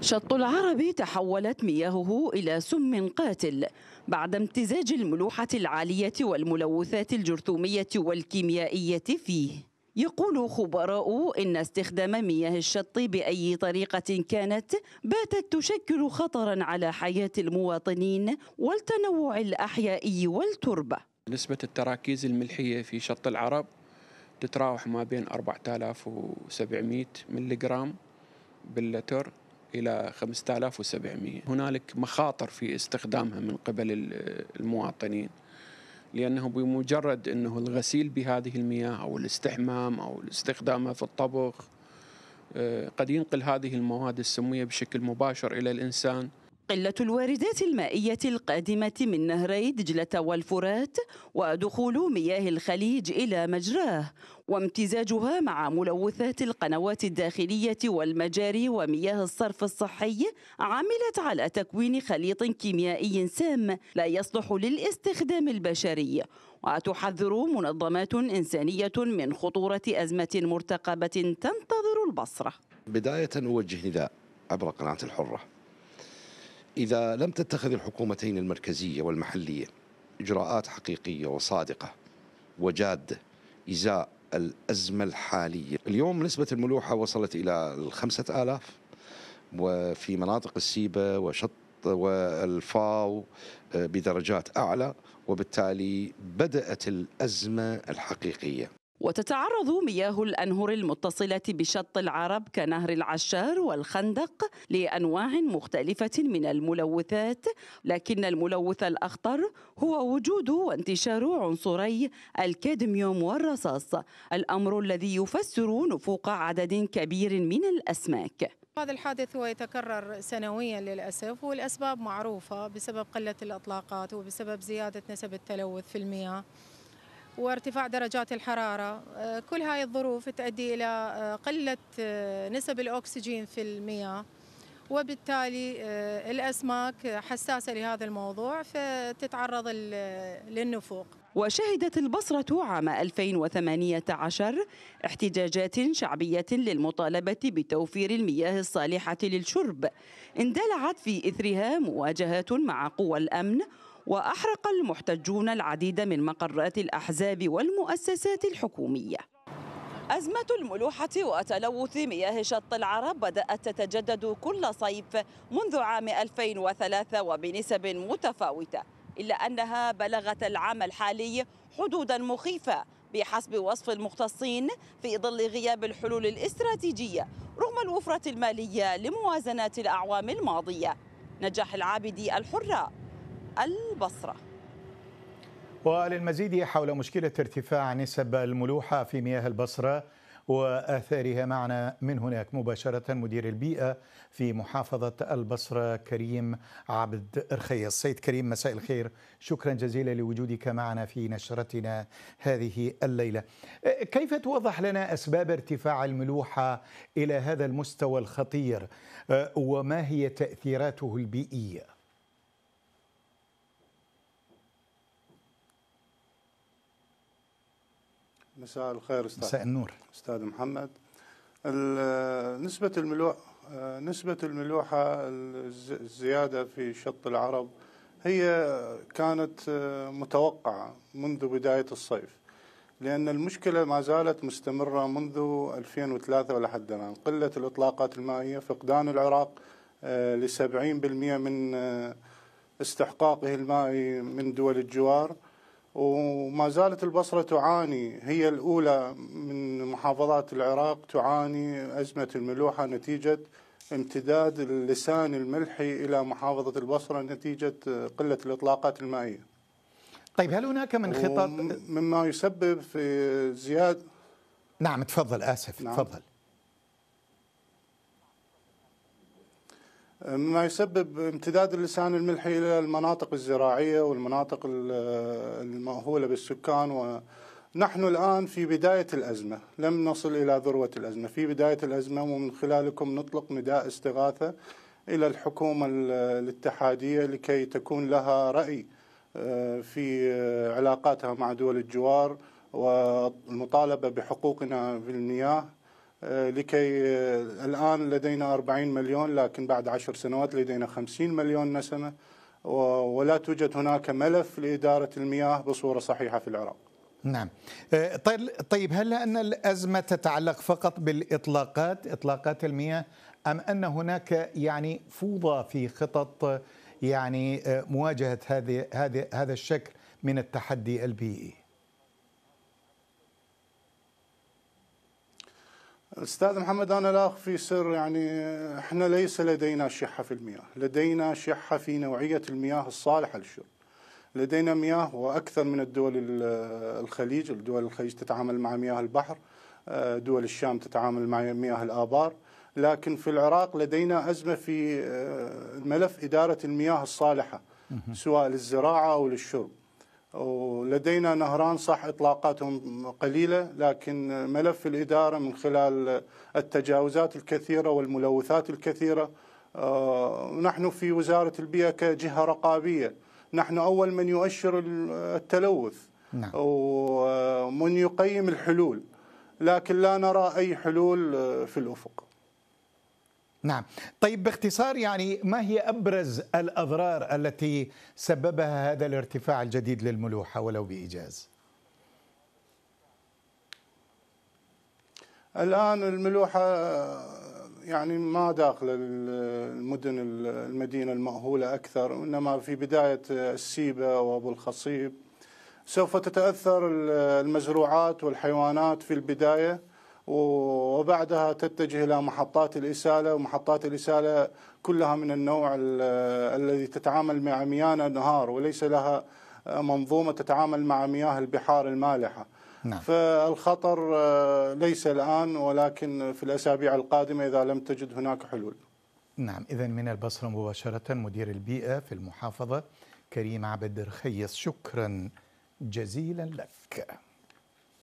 شط العرب تحولت مياهه إلى سم قاتل بعد امتزاج الملوحة العالية والملوثات الجرثومية والكيميائية فيه يقول خبراء إن استخدام مياه الشط بأي طريقة كانت باتت تشكل خطرا على حياة المواطنين والتنوع الأحيائي والتربة نسبة التراكيز الملحية في شط العرب تتراوح ما بين 4700 ملغرام باللتر إلى 5700 هنالك مخاطر في استخدامها من قبل المواطنين لأنه بمجرد أنه الغسيل بهذه المياه أو الاستحمام أو استخدامها في الطبخ آه، قد ينقل هذه المواد السمية بشكل مباشر إلى الإنسان قلة الواردات المائية القادمة من نهري دجلة والفرات ودخول مياه الخليج إلى مجراه وامتزاجها مع ملوثات القنوات الداخلية والمجاري ومياه الصرف الصحي عملت على تكوين خليط كيميائي سام لا يصلح للاستخدام البشري وتحذر منظمات إنسانية من خطورة أزمة مرتقبة تنتظر البصرة بداية أوجه نداء عبر قناة الحرة إذا لم تتخذ الحكومتين المركزية والمحلية إجراءات حقيقية وصادقة وجادة إزاء الأزمة الحالية اليوم نسبة الملوحة وصلت إلى الخمسة آلاف وفي مناطق السيبة وشط والفاو آه، بدرجات أعلى وبالتالي بدأت الأزمة الحقيقية وتتعرض مياه الأنهر المتصلة بشط العرب كنهر العشار والخندق لأنواع مختلفة من الملوثات لكن الملوث الأخطر هو وجود وانتشار عنصري الكادميوم والرصاص الأمر الذي يفسر نفوق عدد كبير من الأسماك هذا الحادث هو يتكرر سنويا للأسف والأسباب معروفة بسبب قلة الأطلاقات وبسبب زيادة نسب التلوث في المياه وارتفاع درجات الحرارة آه، كل هاي الظروف تؤدي إلى آه، قلة آه، نسب الأكسجين في المياه وبالتالي الأسماك حساسة لهذا الموضوع فتتعرض للنفوق وشهدت البصرة عام 2018 احتجاجات شعبية للمطالبة بتوفير المياه الصالحة للشرب اندلعت في إثرها مواجهات مع قوى الأمن وأحرق المحتجون العديد من مقرات الأحزاب والمؤسسات الحكومية أزمة الملوحة وتلوث مياه شط العرب بدأت تتجدد كل صيف منذ عام 2003 وبنسب متفاوتة إلا أنها بلغت العام الحالي حدودا مخيفة بحسب وصف المختصين في ظل غياب الحلول الاستراتيجية رغم الوفرة المالية لموازنات الأعوام الماضية نجاح العابدي الحرة البصرة وللمزيد حول مشكلة ارتفاع نسب الملوحة في مياه البصرة وآثارها معنا من هناك مباشرة مدير البيئة في محافظة البصرة كريم عبد الخيص سيد كريم مساء الخير شكرا جزيلا لوجودك معنا في نشرتنا هذه الليلة كيف توضح لنا أسباب ارتفاع الملوحة إلى هذا المستوى الخطير وما هي تأثيراته البيئية؟ مساء الخير استاذ مساء النور استاذ محمد نسبة الملوحة نسبة الملوحة الزيادة في شط العرب هي كانت متوقعة منذ بداية الصيف لأن المشكلة ما زالت مستمرة منذ 2003 ولحد الآن قلة الإطلاقات المائية فقدان العراق آه، لسبعين بالمئة من آه، استحقاقه المائي من دول الجوار وما زالت البصرة تعاني هي الأولى من محافظات العراق تعاني أزمة الملوحة نتيجة امتداد اللسان الملحي إلى محافظة البصرة نتيجة قلة الإطلاقات المائية طيب هل هناك من خطط مما يسبب في زيادة نعم تفضل آسف نعم. تفضل ما يسبب امتداد اللسان الملحي إلى المناطق الزراعية والمناطق المأهولة بالسكان ونحن الآن في بداية الأزمة لم نصل إلى ذروة الأزمة في بداية الأزمة ومن خلالكم نطلق نداء استغاثة إلى الحكومة الاتحادية لكي تكون لها رأي آه، في علاقاتها مع دول الجوار والمطالبة بحقوقنا في المياه آه، لكي آه، الآن لدينا 40 مليون لكن بعد عشر سنوات لدينا 50 مليون نسمة ولا توجد هناك ملف لإدارة المياه بصورة صحيحة في العراق نعم آه، طيب،, طيب هل أن الأزمة تتعلق فقط بالإطلاقات إطلاقات المياه أم أن هناك يعني فوضى في خطط يعني مواجهة هذه هذا الشكل من التحدي البيئي استاذ محمد انا لا اخفي سر يعني احنا ليس لدينا شحه في المياه، لدينا شحه في نوعيه المياه الصالحه للشرب. لدينا مياه واكثر من الدول الخليج، دول الخليج تتعامل مع مياه البحر، آه، دول الشام تتعامل مع مياه الابار، لكن في العراق لدينا ازمه في آه، ملف اداره المياه الصالحه سواء للزراعه او للشرب. ولدينا نهران صح اطلاقاتهم قليله لكن ملف الاداره من خلال التجاوزات الكثيره والملوثات الكثيره آه، نحن في وزاره البيئه كجهه رقابيه نحن اول من يؤشر التلوث نعم. آه، ومن يقيم الحلول لكن لا نرى اي حلول آه، في الافق نعم طيب باختصار يعني ما هي أبرز الأضرار التي سببها هذا الارتفاع الجديد للملوحة ولو بإيجاز الآن الملوحة يعني ما داخله المدن المدينه المأهوله اكثر انما في بدايه السيبه وابو الخصيب سوف تتاثر المزروعات والحيوانات في البدايه وبعدها تتجه إلى محطات الإسالة ومحطات الإسالة كلها من النوع الذي تتعامل مع مياه نهار وليس لها منظومة تتعامل مع مياه البحار المالحة نعم. فالخطر آه، ليس الآن ولكن في الأسابيع القادمة إذا لم تجد هناك حلول نعم إذا من البصرة مباشرة مدير البيئة في المحافظة كريم عبد الرخيص شكرا جزيلا لك